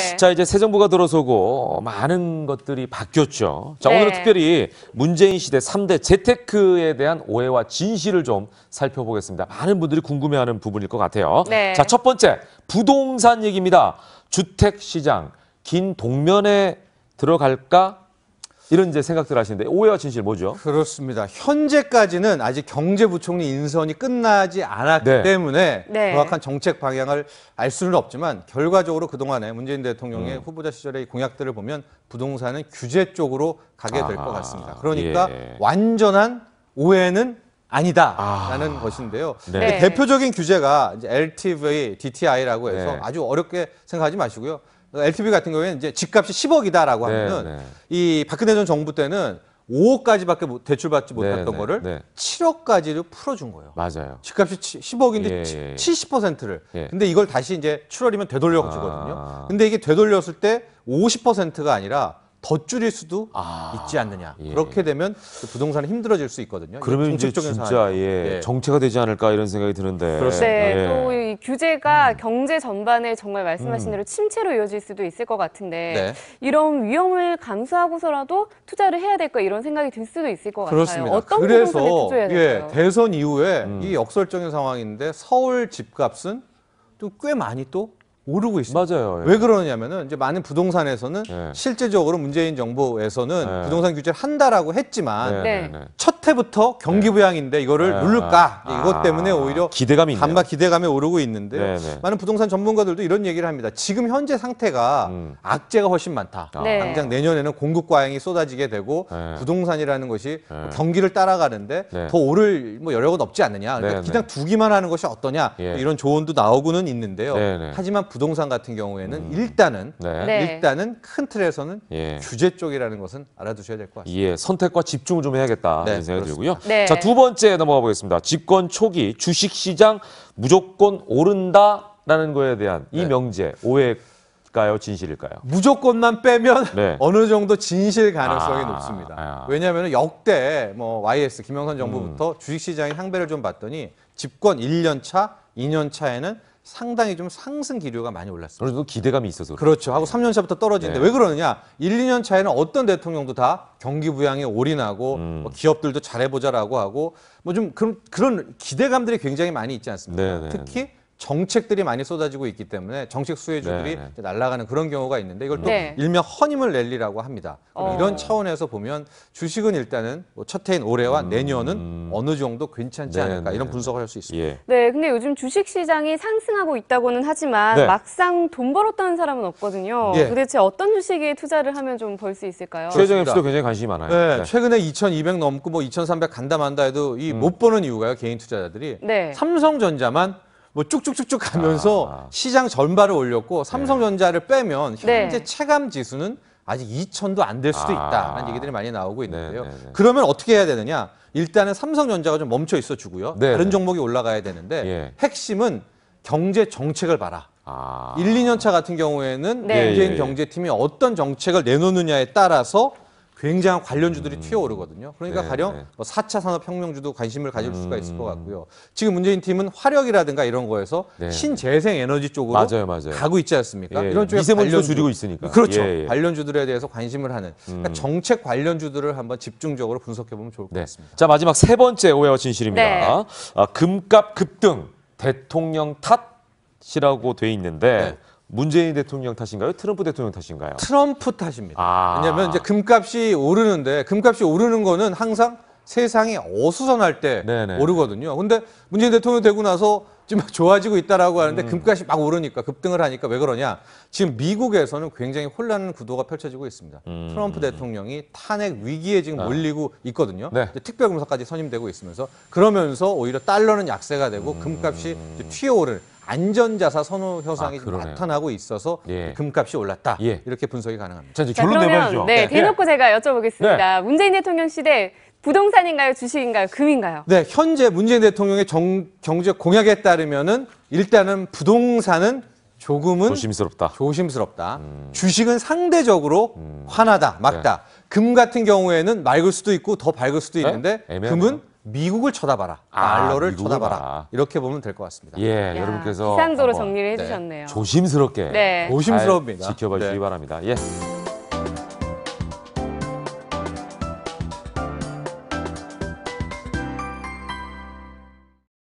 네. 자 이제 새 정부가 들어서고 많은 것들이 바뀌었죠. 자 네. 오늘 은 특별히 문재인 시대 3대 재테크에 대한 오해와 진실을 좀 살펴보겠습니다. 많은 분들이 궁금해하는 부분일 것 같아요. 네. 자첫 번째 부동산 얘기입니다. 주택 시장 긴 동면에 들어갈까 이런 이제 생각들 하시는데 오해와 진실 뭐죠? 그렇습니다. 현재까지는 아직 경제부총리 인선이 끝나지 않았기 네. 때문에 네. 정확한 정책 방향을 알 수는 없지만 결과적으로 그동안에 문재인 대통령의 음. 후보자 시절의 공약들을 보면 부동산은 규제 쪽으로 가게 될것 아, 같습니다. 그러니까 예. 완전한 오해는 아니다라는 아... 것인데요. 네. 네. 대표적인 규제가 이제 LTV, DTI라고 해서 네. 아주 어렵게 생각하지 마시고요. LTV 같은 경우에는 이제 집값이 10억이다라고 하면은 네, 네. 이 박근혜 전 정부 때는 5억까지밖에 대출받지 네, 못했던 네, 거를 네. 7억까지로 풀어준 거예요. 맞아요. 집값이 10억인데 예, 예, 예, 예. 70%를. 근데 이걸 다시 이제 7월이면 되돌려 주거든요. 아... 근데 이게 되돌렸을 때 50%가 아니라 더 줄일 수도 아, 있지 않느냐. 예. 그렇게 되면 그 부동산이 힘들어질 수 있거든요. 그러면 이제 진짜 예, 예. 정체가 되지 않을까 이런 생각이 드는데. 그렇습니다. 네, 예. 또이 규제가 음. 경제 전반에 정말 말씀하신 음. 대로 침체로 이어질 수도 있을 것 같은데 네. 이런 위험을 감수하고서라도 투자를 해야 될까 이런 생각이 들 수도 있을 것 그렇습니다. 같아요. 그래서 투자해야 될 예, 대선 이후에 음. 이 역설적인 상황인데 서울 집값은 또 꽤 많이 또 오르고 있습니다. 맞아요. 예. 왜 그러냐면은 이제 많은 부동산에서는 예. 실제적으로 문재인 정부에서는 예. 부동산 규제를 한다라고 했지만 네. 네, 네. 네. 첫 해부터 경기 부양인데 이거를 아, 누를까 아, 이것 때문에 오히려 기대감이 반박 기대감에 오르고 있는데 네. 많은 부동산 전문가들도 이런 얘기를 합니다. 지금 현재 상태가 음. 악재가 훨씬 많다. 아. 당장 내년에는 공급 과잉이 쏟아지게 되고 부동산이라는 것이 뭐 경기를 따라가는데 더 오를 뭐 여력은 없지 않느냐. 그러니까 그냥 두기만 하는 것이 어떠냐 예. 이런 조언도 나오고는 있는데요. 하지만 부 부동산 같은 경우에는 음. 일단은 네. 네. 일단은 큰 틀에서는 예. 규제 쪽이라는 것은 알아두셔야 될 것 같습니다. 예, 선택과 집중을 좀 해야겠다 네, 생각이 그렇습니다. 들고요. 네. 자두 번째 넘어가 보겠습니다. 집권 초기 주식시장 무조건 오른다라는 거에 대한 이 네. 명제 오해. 가요 진실일까요? 무조건만 빼면 네. 어느 정도 진실 가능성이 아, 높습니다. 아. 왜냐하면 역대 뭐 YS 김영선 정부부터 음. 주식시장의 향배를 좀 봤더니 집권 1년 차, 2년 차에는 상당히 좀 상승 기류가 많이 올랐습니다. 그래도 기대감이 있어서 그렇죠. 그렇죠. 하고 3년 차부터 떨어지는데 네. 왜 그러느냐? 1, 2년 차에는 어떤 대통령도 다 경기 부양에 올인하고 음. 뭐 기업들도 잘해보자라고 하고 뭐 좀 그런 그런 기대감들이 굉장히 많이 있지 않습니까? 네네. 네, 네. 특히 정책들이 많이 쏟아지고 있기 때문에 정책 수혜주들이 네. 날아가는 그런 경우가 있는데 이걸 또 네. 일명 허니문 랠리라고 합니다. 어. 이런 차원에서 보면 주식은 일단은 뭐 첫 해인 올해와 음. 내년은 어느 정도 괜찮지 네. 않을까 네. 이런 분석을 할 수 있습니다. 예. 네, 근데 요즘 주식 시장이 상승하고 있다고는 하지만 네. 막상 돈 벌었다는 사람은 없거든요. 예. 도대체 어떤 주식에 투자를 하면 좀 벌 수 있을까요? 최정현 씨도 굉장히 관심이 많아요. 네, 네. 최근에 2,200 넘고 뭐 2,300 간다 만다 해도 이못 음. 보는 이유가요 개인 투자자들이 네. 삼성전자만 뭐 쭉쭉쭉쭉 가면서 아. 시장 전반을 올렸고 네. 삼성전자를 빼면 네. 현재 네. 체감 지수는 아직 2천도 안 될 수도 아. 있다라는 아. 얘기들이 많이 나오고 있는데요. 네네네. 네, 그러면 어떻게 해야 되느냐? 일단은 삼성전자가 좀 멈춰 있어 주고요. 네네. 다른 종목이 올라가야 되는데 예. 핵심은 경제 정책을 봐라. 아. 1, 2년 차 같은 경우에는 네. 문재인 예, 예. 경제팀이 어떤 정책을 내놓느냐에 따라서 굉장한 관련주들이 음. 튀어오르거든요. 그러니까 네, 가령 네. 뭐 4차 산업혁명주도 관심을 가질 음. 수가 있을 것 음. 같고요. 지금 문재인 팀은 화력이라든가 이런 거에서 네, 네. 신재생 에너지 쪽으로 맞아요, 맞아요. 가고 있지 않습니까? 예, 이런 예. 쪽에 미세먼지도 줄이고 있으니까. 그렇죠. 예, 예. 관련주들에 대해서 관심을 하는 그러니까 음. 정책 관련주들을 한번 집중적으로 분석해 보면 좋을 것 네. 같습니다. 자 마지막 세 번째 오해와 진실입니다. 네. 아, 금값 급등 대통령 탓이라고 돼 있는데 문재인 대통령 탓인가요? 트럼프 대통령 탓인가요? 트럼프 탓입니다. 아. 왜냐하면 이제 금값이 오르는데 금값이 오르는 거는 항상 세상이 어수선할 때 네네. 오르거든요. 근데 문재인 대통령 되고 나서 지금 좋아지고 있다라고 하는데 음. 금값이 막 오르니까 급등을 하니까 왜 그러냐? 지금 미국에서는 굉장히 혼란 구도가 펼쳐지고 있습니다. 음. 트럼프 대통령이 탄핵 위기에 지금 네. 몰리고 있거든요. 네. 특별 검사까지 선임되고 있으면서 그러면서 오히려 달러는 약세가 되고 음. 금값이 튀어오를 안전자사 선호 아, 현상이 아, 나타나고 있어서 예. 금값이 올랐다. 예. 이렇게 분석이 가능합니다. 자, 이제 결론 자, 내봐야죠. 네, 네, 대놓고 예. 제가 여쭤보겠습니다. 네. 문재인 대통령 시대 부동산인가요, 주식인가요, 금인가요? 네, 현재 문재인 대통령의 정, 경제 공약에 따르면은 일단은 부동산은 조금은 조심스럽다. 조심스럽다. 음. 주식은 상대적으로 음. 환하다, 막다. 네. 금 같은 경우에는 맑을 수도 있고 더 밝을 수도 네? 있는데 네? 금은 미국을 쳐다봐라. 알 달러를 미 쳐다봐라. 이렇게 보면 될 것 같습니다. 예, 야, 여러분께서 상도로 정리를 네, 해주셨네요. 조심스럽게 네. 조심스럽습니다. 지켜봐 주시기 네. 바랍니다. 예.